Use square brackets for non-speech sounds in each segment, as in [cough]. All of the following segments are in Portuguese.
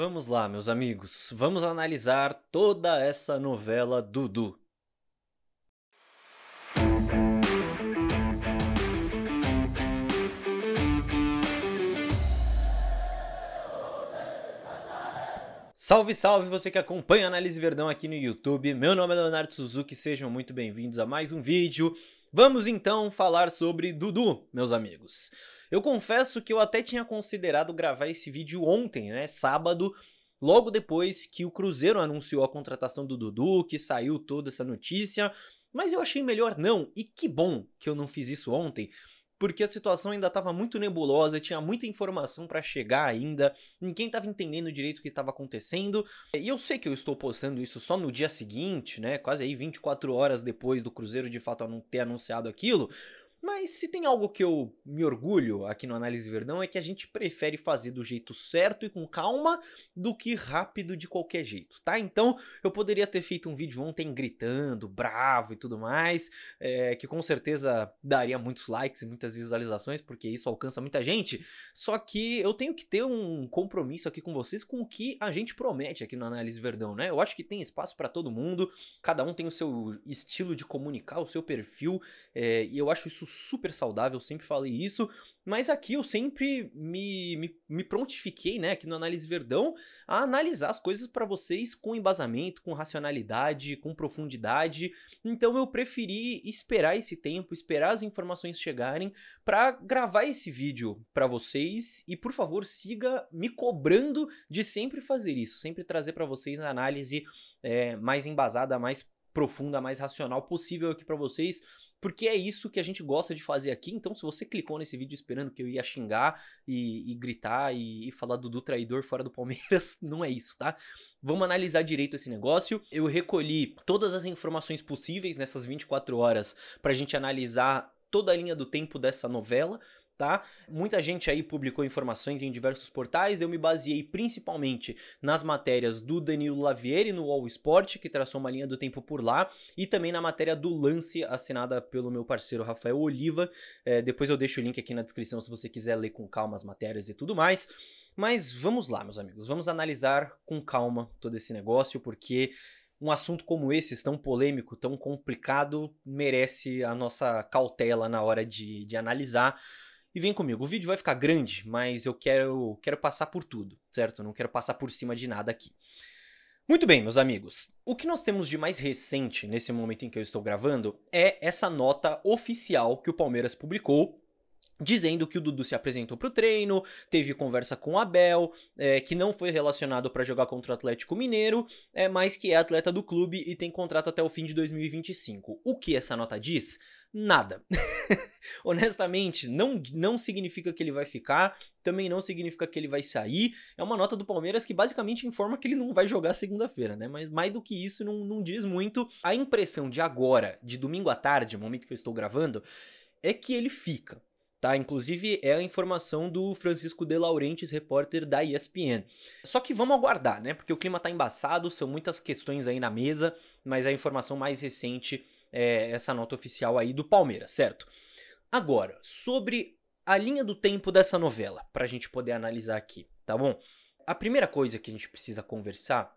Vamos lá, meus amigos, vamos analisar toda essa novela Dudu. Salve, salve você que acompanha a Análise Verdão aqui no YouTube. Meu nome é Leonardo Suzuki, sejam muito bem-vindos a mais um vídeo. Vamos então falar sobre Dudu, meus amigos. Eu confesso que eu até tinha considerado gravar esse vídeo ontem, né? Sábado. Logo depois que o Cruzeiro anunciou a contratação do Dudu, que saiu toda essa notícia, mas eu achei melhor não, e que bom que eu não fiz isso ontem, porque a situação ainda estava muito nebulosa, tinha muita informação para chegar ainda, ninguém estava entendendo direito o que estava acontecendo. E eu sei que eu estou postando isso só no dia seguinte, né? Quase aí 24 horas depois do Cruzeiro de fato ter anunciado aquilo, mas se tem algo que eu me orgulho aqui no Análise Verdão é que a gente prefere fazer do jeito certo e com calma do que rápido de qualquer jeito, tá? Então eu poderia ter feito um vídeo ontem gritando, bravo e tudo mais, é, que com certeza daria muitos likes e muitas visualizações, porque isso alcança muita gente. Só que eu tenho que ter um compromisso aqui com vocês com o que a gente promete aqui no Análise Verdão, né? Eu acho que tem espaço para todo mundo, cada um tem o seu estilo de comunicar, o seu perfil, é, e eu acho isso super saudável, sempre falei isso, mas aqui eu sempre me, me, me prontifiquei, né, aqui no Análise Verdão, a analisar as coisas para vocês com embasamento, com racionalidade, com profundidade. Então eu preferi esperar esse tempo, esperar as informações chegarem para gravar esse vídeo para vocês e por favor, siga me cobrando de sempre fazer isso, sempre trazer para vocês a análise é, mais embasada, mais profunda, mais racional possível aqui para vocês porque é isso que a gente gosta de fazer aqui. Então, se você clicou nesse vídeo esperando que eu ia xingar e, e gritar e, e, falar do do traidor fora do Palmeiras, [laughs] não é isso, tá? Vamos analisar direito esse negócio. Eu recolhi todas as informações possíveis nessas 24 horas para a gente analisar toda a linha do tempo dessa novela tá? Muita gente aí publicou informações em diversos portais, eu me baseei principalmente nas matérias do Danilo Lavieri no All Sport, que traçou uma linha do tempo por lá, e também na matéria do Lance, assinada pelo meu parceiro Rafael Oliva. É, depois eu deixo o link aqui na descrição se você quiser ler com calma as matérias e tudo mais. Mas vamos lá, meus amigos, vamos analisar com calma todo esse negócio, porque um assunto como esse, tão polêmico, tão complicado, merece a nossa cautela na hora de, de analisar e vem comigo, o vídeo vai ficar grande, mas eu quero, quero passar por tudo, certo? não quero passar por cima de nada aqui. Muito bem, meus amigos. O que nós temos de mais recente nesse momento em que eu estou gravando é essa nota oficial que o Palmeiras publicou dizendo que o Dudu se apresentou para o treino, teve conversa com o Abel, é, que não foi relacionado para jogar contra o Atlético Mineiro, é, mas que é atleta do clube e tem contrato até o fim de 2025. O que essa nota diz? nada. [laughs] Honestamente, não, não significa que ele vai ficar, também não significa que ele vai sair. É uma nota do Palmeiras que basicamente informa que ele não vai jogar segunda-feira, né? Mas mais do que isso, não, não diz muito. A impressão de agora, de domingo à tarde, momento que eu estou gravando, é que ele fica. Tá? Inclusive é a informação do Francisco De Laurentiis, repórter da ESPN. Só que vamos aguardar, né? Porque o clima tá embaçado, são muitas questões aí na mesa, mas é a informação mais recente é, essa nota oficial aí do Palmeiras, certo? Agora, sobre a linha do tempo dessa novela, para a gente poder analisar aqui, tá bom? A primeira coisa que a gente precisa conversar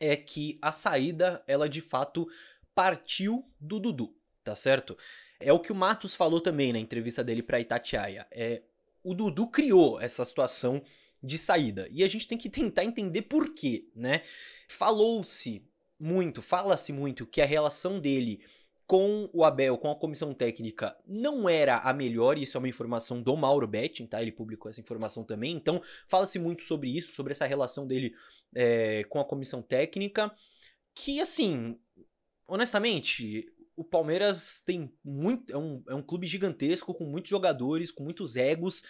é que a saída, ela de fato partiu do Dudu, tá certo? É o que o Matos falou também na entrevista dele para Itatiaia. É, o Dudu criou essa situação de saída. E a gente tem que tentar entender por quê, né? Falou-se muito, fala-se muito que a relação dele com o Abel, com a comissão técnica, não era a melhor, isso é uma informação do Mauro Betting, tá? Ele publicou essa informação também, então fala-se muito sobre isso, sobre essa relação dele é, com a comissão técnica, que assim, honestamente, o Palmeiras tem muito. É um, é um clube gigantesco, com muitos jogadores, com muitos egos,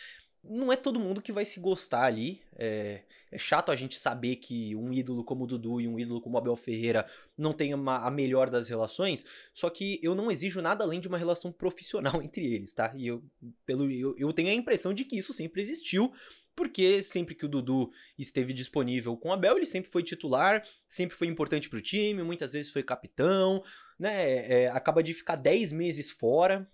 não é todo mundo que vai se gostar ali. É, é, chato a gente saber que um ídolo como o Dudu e um ídolo como o Abel Ferreira não tem uma, a melhor das relações. Só que eu não exijo nada além de uma relação profissional [laughs] entre eles, tá? E eu, pelo, eu, eu tenho a impressão de que isso sempre existiu porque sempre que o Dudu esteve disponível com o Abel, ele sempre foi titular, sempre foi importante para o time, muitas vezes foi capitão, né? É, é acaba de ficar 10 meses fora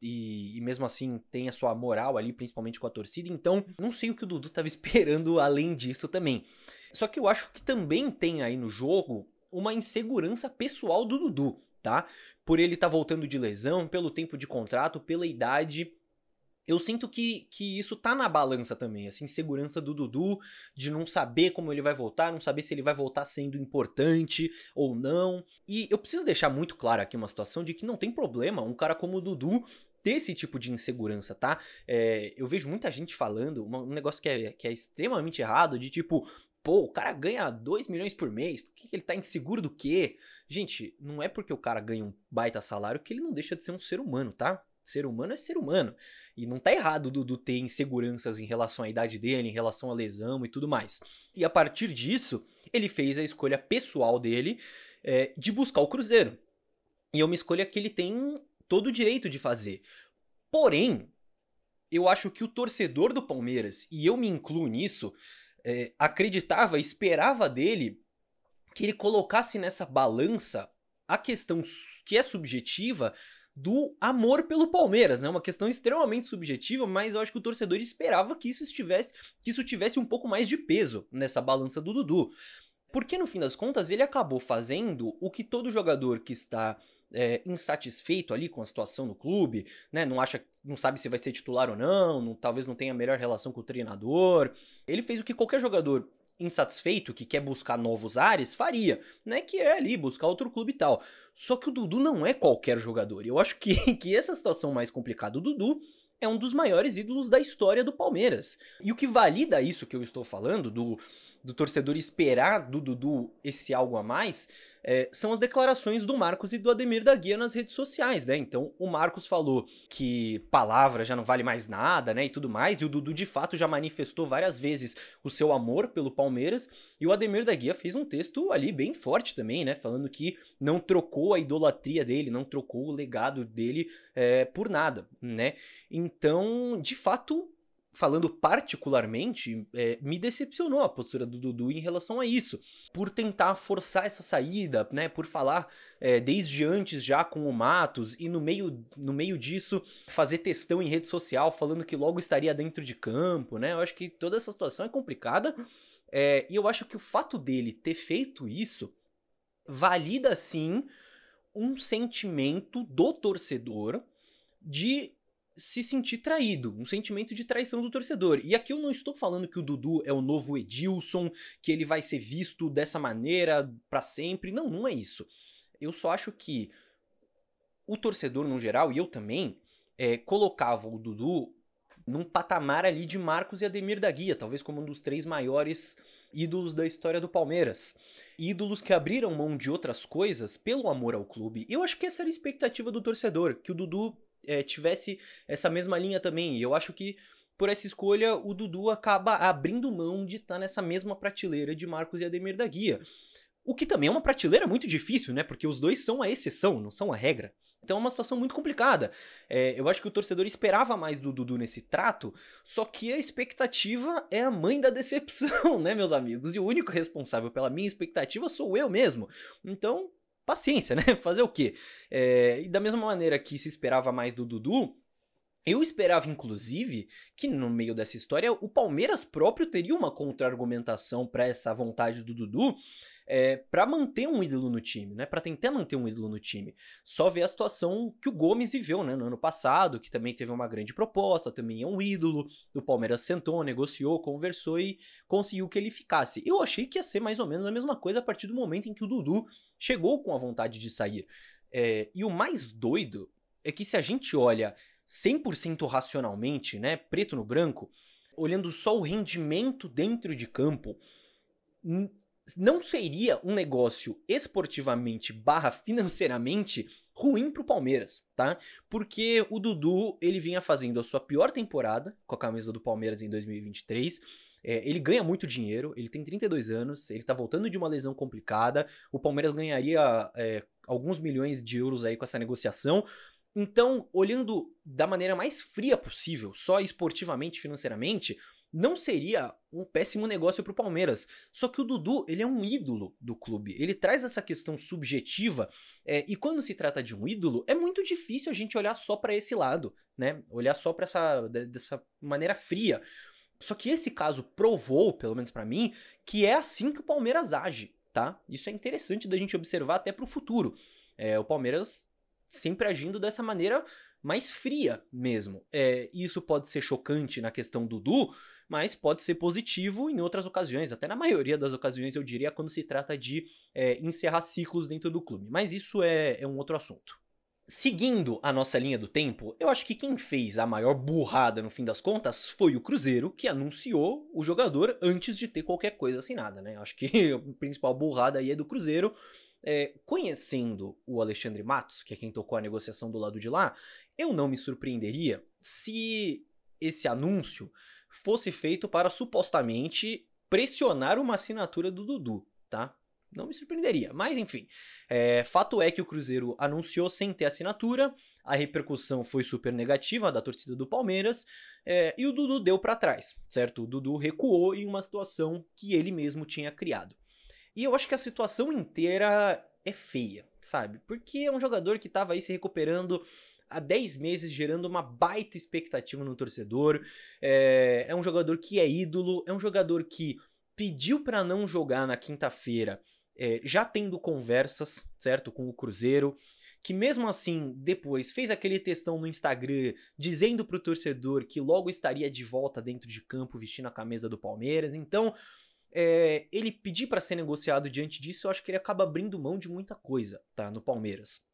e, e, mesmo assim tem a sua moral ali, principalmente com a torcida. Então, não sei o que o Dudu estava [laughs] esperando além disso também. Só que eu acho que também tem aí no jogo uma insegurança pessoal do Dudu, tá? Por ele estar tá voltando de lesão, pelo tempo de contrato, pela idade eu sinto que, que isso tá na balança também, essa insegurança do Dudu, de não saber como ele vai voltar, não saber se ele vai voltar sendo importante ou não. E eu preciso deixar muito claro aqui uma situação de que não tem problema um cara como o Dudu ter esse tipo de insegurança, tá? É, eu vejo muita gente falando um negócio que é, que é extremamente errado, de tipo, pô, o cara ganha 2 milhões por mês, que ele tá inseguro do quê? Gente, não é porque o cara ganha um baita salário que ele não deixa de ser um ser humano, tá? Ser humano é ser humano. E não tá errado do Dudu ter inseguranças em relação à idade dele, em relação à lesão e tudo mais. E a partir disso, ele fez a escolha pessoal dele é, de buscar o Cruzeiro. E é uma escolha que ele tem todo o direito de fazer. Porém, eu acho que o torcedor do Palmeiras, e eu me incluo nisso, é, acreditava, esperava dele que ele colocasse nessa balança a questão que é subjetiva do amor pelo Palmeiras, né? Uma questão extremamente subjetiva, mas eu acho que o torcedor esperava que isso estivesse, que isso tivesse um pouco mais de peso nessa balança do Dudu. Porque no fim das contas ele acabou fazendo o que todo jogador que está é, insatisfeito ali com a situação no clube, né? Não acha, não sabe se vai ser titular ou não, não, talvez não tenha a melhor relação com o treinador. Ele fez o que qualquer jogador insatisfeito que quer buscar novos ares faria, né? Que é ali buscar outro clube e tal. Só que o Dudu não é qualquer jogador. Eu acho que, [laughs] que essa situação mais complicada, o Dudu é um dos maiores ídolos da história do Palmeiras. E o que valida isso que eu estou falando, do do torcedor esperar do Dudu esse algo a mais é, são as declarações do Marcos e do Ademir da Guia nas redes sociais, né? Então o Marcos falou que palavra já não vale mais nada, né? E tudo mais, e o Dudu de fato já manifestou várias vezes o seu amor pelo Palmeiras, e o Ademir da Guia fez um texto ali bem forte também, né? Falando que não trocou a idolatria dele, não trocou o legado dele é, por nada, né? Então, de fato, falando particularmente, é, me decepcionou a postura do Dudu em relação a isso, por tentar forçar essa saída, né, por falar é, desde antes já com o Matos e no meio, no meio disso fazer textão em rede social falando que logo estaria dentro de campo, né, eu acho que toda essa situação é complicada é, e eu acho que o fato dele ter feito isso valida sim um sentimento do torcedor de se sentir traído, um sentimento de traição do torcedor. E aqui eu não estou falando que o Dudu é o novo Edilson, que ele vai ser visto dessa maneira para sempre. Não, não é isso. Eu só acho que o torcedor no geral, e eu também, é, colocava o Dudu num patamar ali de Marcos e Ademir da Guia, talvez como um dos três maiores ídolos da história do Palmeiras. Ídolos que abriram mão de outras coisas pelo amor ao clube. Eu acho que essa era a expectativa do torcedor, que o Dudu é, tivesse essa mesma linha também. E eu acho que por essa escolha o Dudu acaba abrindo mão de estar tá nessa mesma prateleira de Marcos e Ademir da Guia. O que também é uma prateleira muito difícil, né? Porque os dois são a exceção, não são a regra. Então é uma situação muito complicada. É, eu acho que o torcedor esperava mais do Dudu nesse trato, só que a expectativa é a mãe da decepção, [laughs] né, meus amigos? E o único responsável pela minha expectativa sou eu mesmo. Então paciência, né? [laughs] Fazer o quê? É, e da mesma maneira que se esperava mais do Dudu, eu esperava, inclusive, que no meio dessa história o Palmeiras próprio teria uma contra-argumentação para essa vontade do Dudu é, para manter um ídolo no time, né? Para tentar manter um ídolo no time. Só ver a situação que o Gomes viveu né? no ano passado, que também teve uma grande proposta, também é um ídolo. O Palmeiras sentou, negociou, conversou e conseguiu que ele ficasse. Eu achei que ia ser mais ou menos a mesma coisa a partir do momento em que o Dudu chegou com a vontade de sair. É, e o mais doido é que se a gente olha 100% racionalmente, né, preto no branco, olhando só o rendimento dentro de campo, não seria um negócio esportivamente barra financeiramente ruim para o Palmeiras, tá? Porque o Dudu, ele vinha fazendo a sua pior temporada com a camisa do Palmeiras em 2023, é, ele ganha muito dinheiro, ele tem 32 anos, ele tá voltando de uma lesão complicada. O Palmeiras ganharia é, alguns milhões de euros aí com essa negociação, então, olhando da maneira mais fria possível, só esportivamente, financeiramente, não seria um péssimo negócio para o Palmeiras. Só que o Dudu, ele é um ídolo do clube. Ele traz essa questão subjetiva. É, e quando se trata de um ídolo, é muito difícil a gente olhar só para esse lado, né? Olhar só para essa dessa maneira fria. Só que esse caso provou, pelo menos para mim, que é assim que o Palmeiras age, tá? Isso é interessante da gente observar até para o futuro. É, o Palmeiras sempre agindo dessa maneira mais fria mesmo. É, isso pode ser chocante na questão do Du, mas pode ser positivo em outras ocasiões, até na maioria das ocasiões, eu diria, quando se trata de é, encerrar ciclos dentro do clube. Mas isso é, é um outro assunto. Seguindo a nossa linha do tempo, eu acho que quem fez a maior burrada no fim das contas foi o Cruzeiro, que anunciou o jogador antes de ter qualquer coisa assinada, né? Eu acho que [laughs] a principal burrada aí é do Cruzeiro, é, conhecendo o Alexandre Matos, que é quem tocou a negociação do lado de lá, eu não me surpreenderia se esse anúncio fosse feito para supostamente pressionar uma assinatura do Dudu, tá? Não me surpreenderia, mas enfim. É, fato é que o Cruzeiro anunciou sem ter assinatura, a repercussão foi super negativa da torcida do Palmeiras é, e o Dudu deu para trás, certo? O Dudu recuou em uma situação que ele mesmo tinha criado. E eu acho que a situação inteira é feia, sabe? Porque é um jogador que estava aí se recuperando há 10 meses, gerando uma baita expectativa no torcedor. É, é um jogador que é ídolo, é um jogador que pediu para não jogar na quinta-feira, é, já tendo conversas, certo, com o Cruzeiro. Que mesmo assim, depois fez aquele testão no Instagram dizendo pro torcedor que logo estaria de volta dentro de campo vestindo a camisa do Palmeiras. Então, é, ele pedir para ser negociado diante disso, eu acho que ele acaba abrindo mão de muita coisa, tá? No Palmeiras.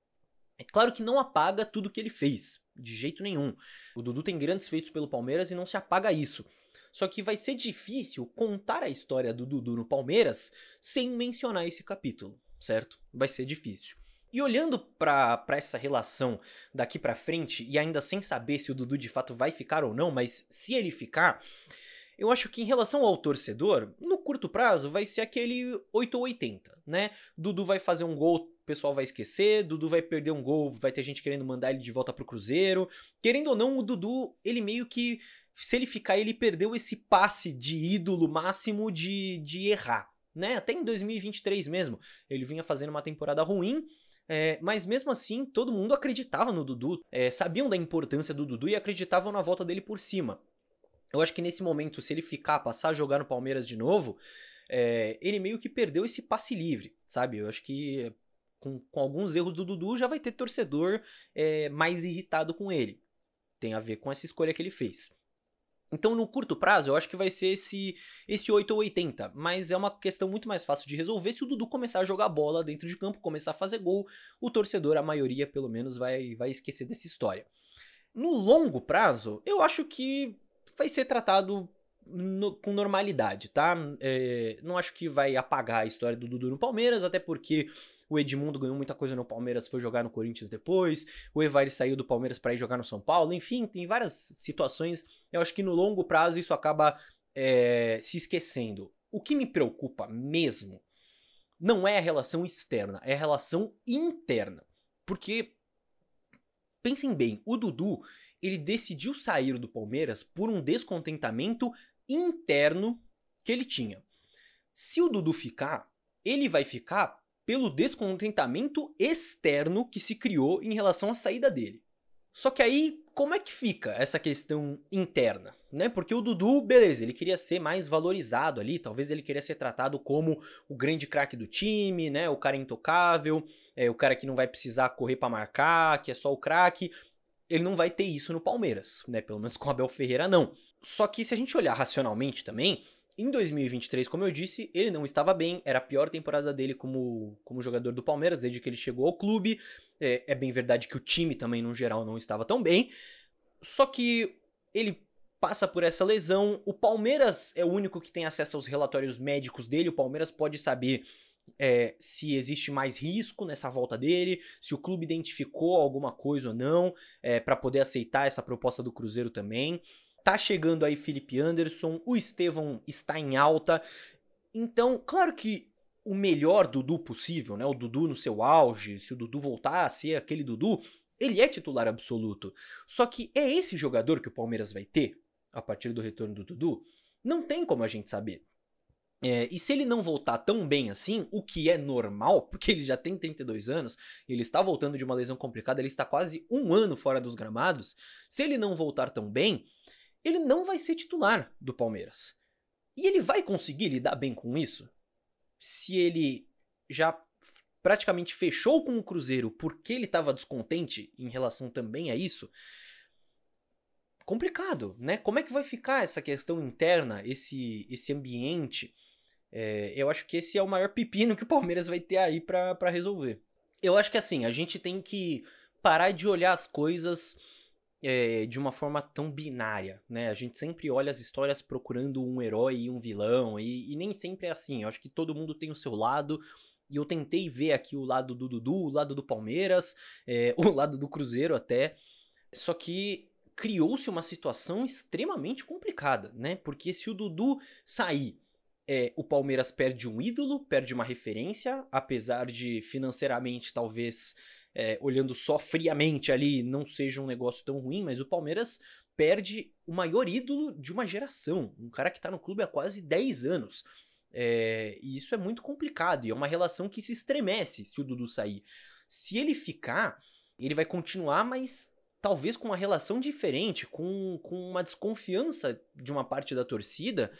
É claro que não apaga tudo que ele fez, de jeito nenhum. O Dudu tem grandes feitos pelo Palmeiras e não se apaga isso. Só que vai ser difícil contar a história do Dudu no Palmeiras sem mencionar esse capítulo, certo? Vai ser difícil. E olhando para essa relação daqui para frente, e ainda sem saber se o Dudu de fato vai ficar ou não, mas se ele ficar, eu acho que em relação ao torcedor, no curto prazo vai ser aquele ou 80, né? Dudu vai fazer um gol, o pessoal vai esquecer, Dudu vai perder um gol, vai ter gente querendo mandar ele de volta pro Cruzeiro. Querendo ou não, o Dudu, ele meio que se ele ficar, ele perdeu esse passe de ídolo máximo de, de errar, né? Até em 2023 mesmo, ele vinha fazendo uma temporada ruim, é, mas mesmo assim, todo mundo acreditava no Dudu, é, sabiam da importância do Dudu e acreditavam na volta dele por cima. Eu acho que nesse momento, se ele ficar, passar a jogar no Palmeiras de novo, é, ele meio que perdeu esse passe livre, sabe? Eu acho que com, com alguns erros do Dudu já vai ter torcedor é, mais irritado com ele. Tem a ver com essa escolha que ele fez. Então, no curto prazo, eu acho que vai ser esse, esse 8 ou 80, mas é uma questão muito mais fácil de resolver se o Dudu começar a jogar bola dentro de campo, começar a fazer gol, o torcedor, a maioria pelo menos, vai, vai esquecer dessa história. No longo prazo, eu acho que vai ser tratado no, com normalidade, tá? É, não acho que vai apagar a história do Dudu no Palmeiras, até porque o Edmundo ganhou muita coisa no Palmeiras, foi jogar no Corinthians depois, o Evair saiu do Palmeiras para ir jogar no São Paulo, enfim, tem várias situações. Eu acho que no longo prazo isso acaba é, se esquecendo. O que me preocupa mesmo não é a relação externa, é a relação interna. Porque, pensem bem, o Dudu ele decidiu sair do Palmeiras por um descontentamento interno que ele tinha. Se o Dudu ficar, ele vai ficar pelo descontentamento externo que se criou em relação à saída dele. Só que aí, como é que fica essa questão interna? Né? Porque o Dudu, beleza, ele queria ser mais valorizado ali, talvez ele queria ser tratado como o grande craque do time, né? O cara intocável, é, o cara que não vai precisar correr para marcar, que é só o craque ele não vai ter isso no Palmeiras, né? Pelo menos com o Abel Ferreira, não. Só que se a gente olhar racionalmente também, em 2023, como eu disse, ele não estava bem, era a pior temporada dele como, como jogador do Palmeiras desde que ele chegou ao clube. É, é bem verdade que o time também, no geral, não estava tão bem. Só que ele passa por essa lesão. O Palmeiras é o único que tem acesso aos relatórios médicos dele, o Palmeiras pode saber é, se existe mais risco nessa volta dele, se o clube identificou alguma coisa ou não é, para poder aceitar essa proposta do Cruzeiro também. Tá chegando aí Felipe Anderson, o Estevão está em alta. Então, claro que o melhor Dudu possível, né? O Dudu no seu auge, se o Dudu voltar a ser aquele Dudu, ele é titular absoluto. Só que é esse jogador que o Palmeiras vai ter a partir do retorno do Dudu? Não tem como a gente saber. É, e se ele não voltar tão bem assim, o que é normal, [laughs] porque ele já tem 32 anos, ele está voltando de uma lesão complicada, ele está quase um ano fora dos gramados. Se ele não voltar tão bem, ele não vai ser titular do Palmeiras. E ele vai conseguir lidar bem com isso? Se ele já praticamente fechou com o Cruzeiro porque ele estava descontente em relação também a isso, complicado, né? Como é que vai ficar essa questão interna, esse, esse ambiente? É, eu acho que esse é o maior pepino que o Palmeiras vai ter aí para resolver. Eu acho que assim, a gente tem que parar de olhar as coisas é, de uma forma tão binária, né? A gente sempre olha as histórias procurando um herói e um vilão, e, e nem sempre é assim. Eu acho que todo mundo tem o seu lado, e eu tentei ver aqui o lado do Dudu, o lado do Palmeiras, é, [laughs] o lado do Cruzeiro até. Só que criou-se uma situação extremamente complicada, né? Porque se o Dudu sair, é, o Palmeiras perde um ídolo, perde uma referência, apesar de financeiramente talvez. É, olhando só friamente ali, não seja um negócio tão ruim, mas o Palmeiras perde o maior ídolo de uma geração, um cara que está no clube há quase 10 anos. É, e isso é muito complicado, e é uma relação que se estremece se o Dudu sair. Se ele ficar, ele vai continuar, mas talvez com uma relação diferente, com, com uma desconfiança de uma parte da torcida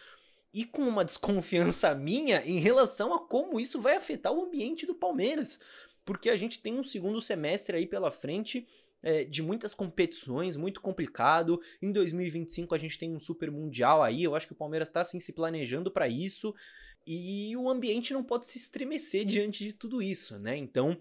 e com uma [laughs] desconfiança minha em relação a como isso vai afetar o ambiente do Palmeiras. Porque a gente tem um segundo semestre aí pela frente é, de muitas competições, muito complicado. Em 2025 a gente tem um Super Mundial aí, eu acho que o Palmeiras está assim, se planejando para isso. E o ambiente não pode se estremecer [laughs] diante de tudo isso, né? Então,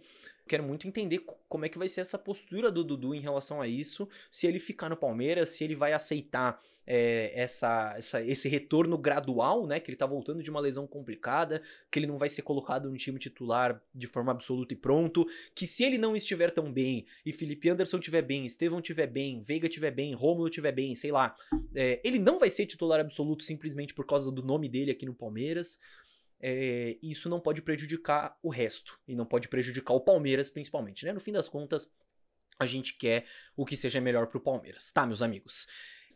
quero muito entender como é que vai ser essa postura do Dudu em relação a isso, se ele ficar no Palmeiras, se ele vai aceitar é, essa, essa, esse retorno gradual, né? Que ele tá voltando de uma lesão complicada, que ele não vai ser colocado no time titular de forma absoluta e pronto, que se ele não estiver tão bem, e Felipe Anderson tiver bem, Estevão tiver bem, Veiga tiver bem, Rômulo tiver bem, sei lá, é, ele não vai ser titular absoluto simplesmente por causa do nome dele aqui no Palmeiras é, isso não pode prejudicar o resto e não pode prejudicar o Palmeiras principalmente, né? No fim das contas, a gente quer o que seja melhor para o Palmeiras, tá, meus amigos?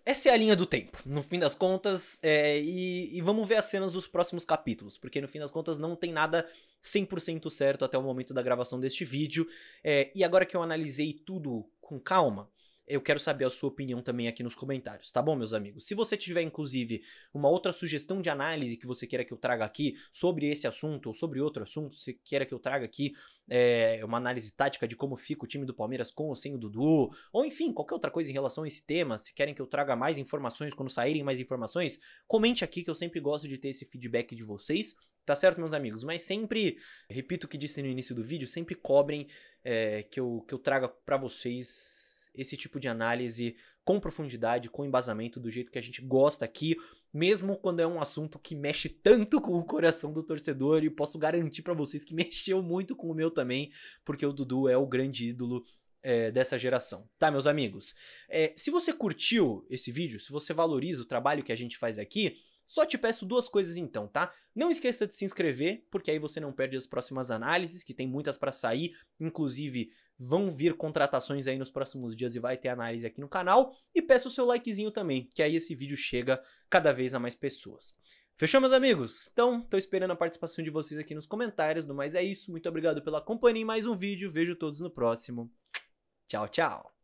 Essa é a linha do tempo, no fim das contas, é, e, e, vamos ver as cenas dos próximos capítulos, porque no fim das contas não tem nada 100% certo até o momento da gravação deste vídeo, é, e agora que eu analisei tudo com calma, eu quero saber a sua opinião também aqui nos comentários, tá bom, meus amigos? Se você tiver, inclusive, uma outra sugestão de análise que você queira que eu traga aqui sobre esse assunto ou sobre outro assunto, se queira que eu traga aqui é, uma análise tática de como fica o time do Palmeiras com ou sem o Dudu, ou enfim, qualquer outra coisa em relação a esse tema, se querem que eu traga mais informações, quando saírem mais informações, comente aqui que eu sempre gosto de ter esse feedback de vocês, tá certo, meus amigos? Mas sempre, repito o que disse no início do vídeo, sempre cobrem é, que, eu, que eu traga para vocês esse tipo de análise com profundidade, com embasamento, do jeito que a gente gosta aqui, mesmo quando é um assunto que mexe tanto com o coração do torcedor, e posso garantir para vocês que [laughs] mexeu muito com o meu também, porque o Dudu é o grande ídolo é, dessa geração. Tá, meus amigos? É, se você curtiu esse vídeo, se você valoriza o trabalho que a gente faz aqui, só te peço duas coisas então, tá? Não esqueça de se inscrever, porque aí você não perde as próximas análises, que tem muitas para sair, inclusive Vão vir contratações aí nos próximos dias e vai ter análise aqui no canal. E peça o seu likezinho também, que aí esse vídeo chega cada vez a mais pessoas. Fechou, meus amigos? Então, tô esperando a participação de vocês aqui nos comentários. No mais é isso. Muito obrigado pela companhia em mais um vídeo. Vejo todos no próximo. Tchau, tchau.